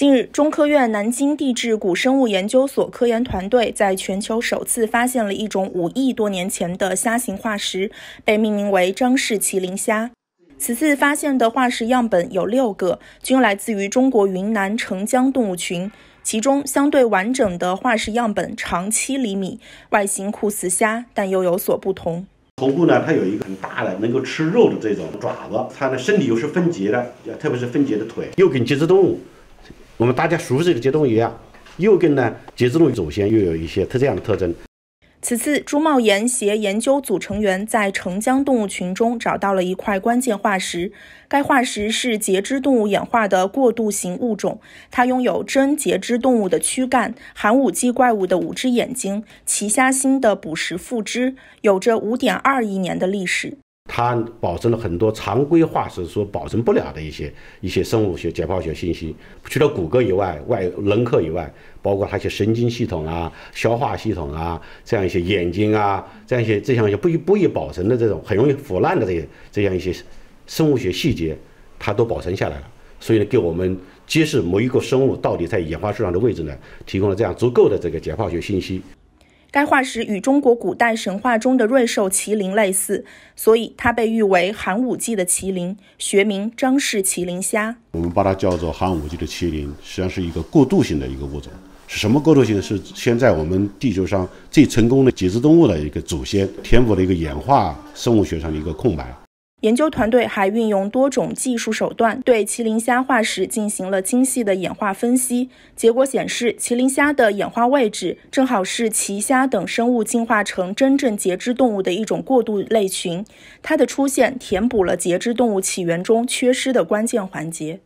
近日，中科院南京地质古生物研究所科研团队在全球首次发现了一种五亿多年前的虾形化石，被命名为张氏麒麟虾。此次发现的化石样本有六个，均来自于中国云南澄江动物群。其中相对完整的化石样本长七厘米，外形酷似虾，但又有所不同。头部呢，它有一个很大的能够吃肉的这种爪子，它的身体又是分节的，特别是分节的腿，又跟节肢动物。我们大家熟悉的节冻动物一样，又跟呢节肢动物祖先又有一些特样的特征。此次朱茂岩携研究组成员在澄江动物群中找到了一块关键化石，该化石是节肢动物演化的过渡型物种，它拥有真节肢动物的躯干、寒武纪怪物的五只眼睛、奇虾新的捕食附肢，有着五点二亿年的历史。它保存了很多常规化石所保存不了的一些一些生物学解剖学信息，除了骨骼以外、外轮廓以外，包括它一些神经系统啊、消化系统啊这样一些眼睛啊这样一些这样一些不易不易保存的这种很容易腐烂的这些这样一些生物学细节，它都保存下来了。所以呢，给我们揭示某一个生物到底在演化树上的位置呢，提供了这样足够的这个解剖学信息。该化石与中国古代神话中的瑞兽麒麟类似，所以它被誉为寒武纪的麒麟，学名张氏麒麟虾。我们把它叫做寒武纪的麒麟，实际上是一个过渡性的一个物种。是什么过渡性？是现在我们地球上最成功的节肢动物的一个祖先，填补了一个演化生物学上的一个空白。研究团队还运用多种技术手段，对麒麟虾化石进行了精细的演化分析。结果显示，麒麟虾的演化位置正好是奇虾等生物进化成真正节肢动物的一种过渡类群，它的出现填补了节肢动物起源中缺失的关键环节。